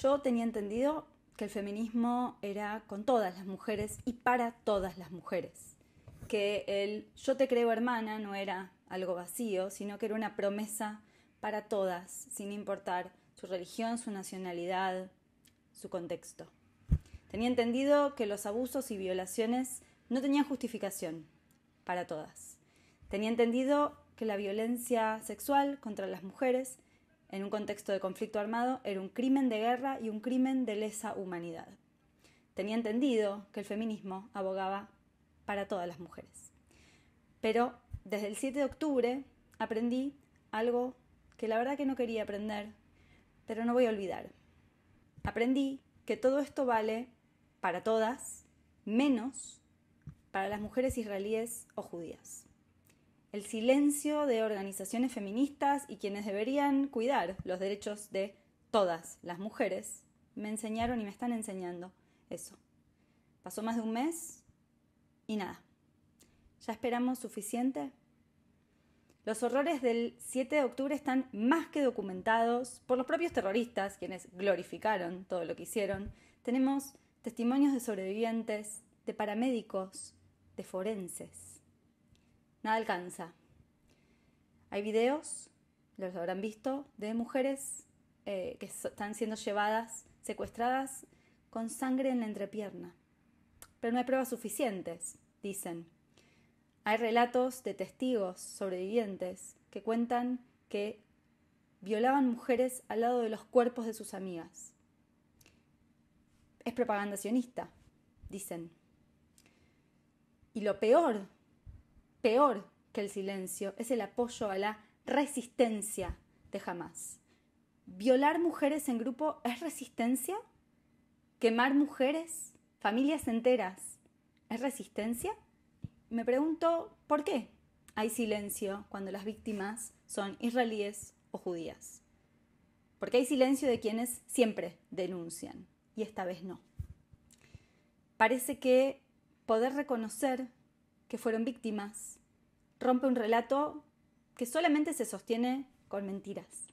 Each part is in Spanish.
Yo tenía entendido que el feminismo era con todas las mujeres y para todas las mujeres. Que el yo te creo hermana no era algo vacío, sino que era una promesa para todas, sin importar su religión, su nacionalidad, su contexto. Tenía entendido que los abusos y violaciones no tenían justificación para todas. Tenía entendido que la violencia sexual contra las mujeres en un contexto de conflicto armado era un crimen de guerra y un crimen de lesa humanidad. Tenía entendido que el feminismo abogaba para todas las mujeres. Pero desde el 7 de octubre aprendí algo que la verdad que no quería aprender, pero no voy a olvidar. Aprendí que todo esto vale para todas, menos para las mujeres israelíes o judías el silencio de organizaciones feministas y quienes deberían cuidar los derechos de todas las mujeres, me enseñaron y me están enseñando eso. Pasó más de un mes y nada. ¿Ya esperamos suficiente? Los horrores del 7 de octubre están más que documentados por los propios terroristas, quienes glorificaron todo lo que hicieron. Tenemos testimonios de sobrevivientes, de paramédicos, de forenses alcanza. Hay videos, los habrán visto, de mujeres eh, que están siendo llevadas, secuestradas, con sangre en la entrepierna. Pero no hay pruebas suficientes, dicen. Hay relatos de testigos sobrevivientes que cuentan que violaban mujeres al lado de los cuerpos de sus amigas. Es propaganda sionista, dicen. Y lo peor peor que el silencio es el apoyo a la resistencia de jamás. ¿Violar mujeres en grupo es resistencia? ¿Quemar mujeres, familias enteras, es resistencia? Me pregunto por qué hay silencio cuando las víctimas son israelíes o judías. Porque hay silencio de quienes siempre denuncian y esta vez no. Parece que poder reconocer que fueron víctimas rompe un relato que solamente se sostiene con mentiras.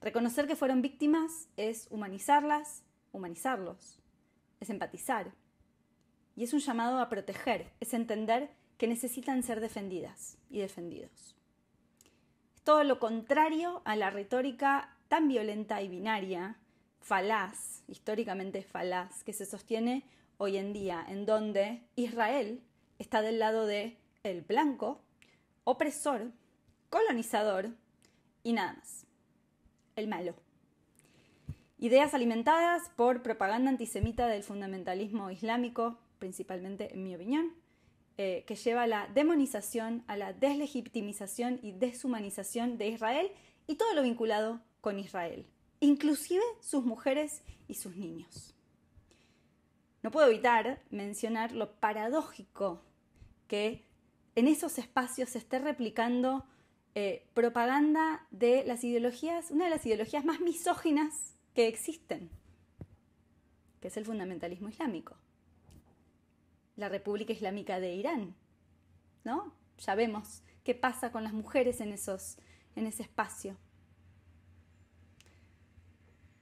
Reconocer que fueron víctimas es humanizarlas, humanizarlos, es empatizar. Y es un llamado a proteger, es entender que necesitan ser defendidas y defendidos. Es todo lo contrario a la retórica tan violenta y binaria, falaz, históricamente falaz, que se sostiene hoy en día, en donde Israel está del lado de el blanco opresor, colonizador y nada más. El malo. Ideas alimentadas por propaganda antisemita del fundamentalismo islámico, principalmente en mi opinión, eh, que lleva a la demonización, a la deslegitimización y deshumanización de Israel y todo lo vinculado con Israel, inclusive sus mujeres y sus niños. No puedo evitar mencionar lo paradójico que en esos espacios se esté replicando eh, propaganda de las ideologías, una de las ideologías más misóginas que existen, que es el fundamentalismo islámico. La República Islámica de Irán, ¿no? Ya vemos qué pasa con las mujeres en, esos, en ese espacio.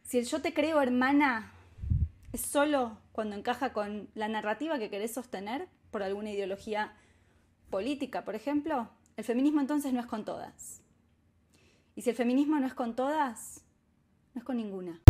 Si el yo te creo hermana es solo cuando encaja con la narrativa que querés sostener por alguna ideología política, por ejemplo, el feminismo entonces no es con todas. Y si el feminismo no es con todas, no es con ninguna.